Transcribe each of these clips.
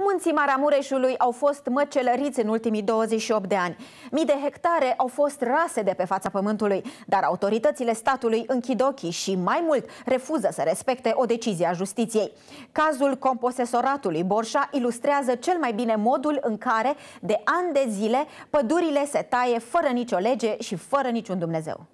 Munții Maramureșului au fost măcelăriți în ultimii 28 de ani. Mii de hectare au fost rase de pe fața pământului, dar autoritățile statului închid ochii și, mai mult, refuză să respecte o decizie a justiției. Cazul composesoratului Borșa ilustrează cel mai bine modul în care, de ani de zile, pădurile se taie fără nicio lege și fără niciun Dumnezeu.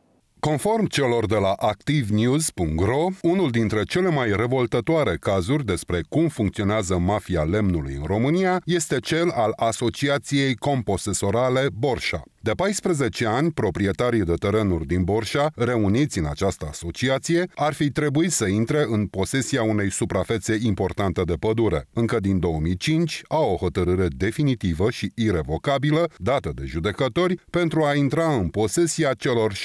Conform celor de la ActiveNews.ro, unul dintre cele mai revoltătoare cazuri despre cum funcționează mafia lemnului în România este cel al Asociației Composesorale Borșa. De 14 ani, proprietarii de terenuri din Borșa, reuniți în această asociație, ar fi trebuit să intre în posesia unei suprafețe importante de pădure. Încă din 2005 au o hotărâre definitivă și irrevocabilă dată de judecători, pentru a intra în posesia celor 17.000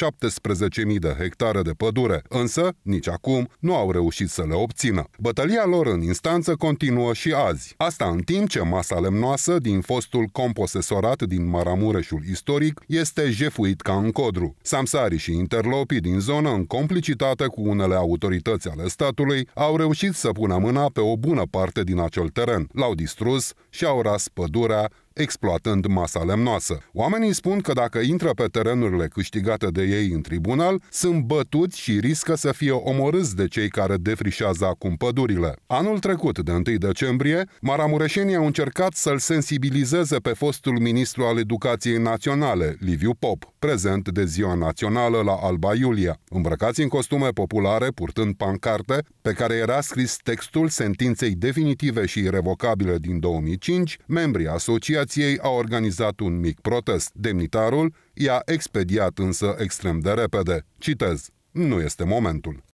de hectare de pădure, însă, nici acum, nu au reușit să le obțină. Bătălia lor în instanță continuă și azi. Asta în timp ce masa lemnoasă din fostul composesorat din Maramureșul istoric trafic este jefuit ca în codru. Samsari și interlopii din zonă, în complicitate cu unele autorități ale statului, au reușit să pună mâna pe o bună parte din acel teren, l-au distrus și au ras pădurea exploatând masa lemnoasă. Oamenii spun că dacă intră pe terenurile câștigate de ei în tribunal, sunt bătuți și riscă să fie omorâți de cei care defrișează acum pădurile. Anul trecut, de 1 decembrie, maramureșenii au încercat să-l sensibilizeze pe fostul ministru al Educației Naționale, Liviu Pop prezent de Ziua Națională la Alba Iulia, îmbrăcați în costume populare, purtând pancarte pe care era scris textul sentinței definitive și irrevocabile din 2005, membrii asociației au organizat un mic protest. Demnitarul i-a expediat însă extrem de repede. Citez. Nu este momentul.